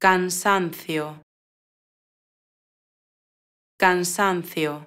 cansancio, cansancio.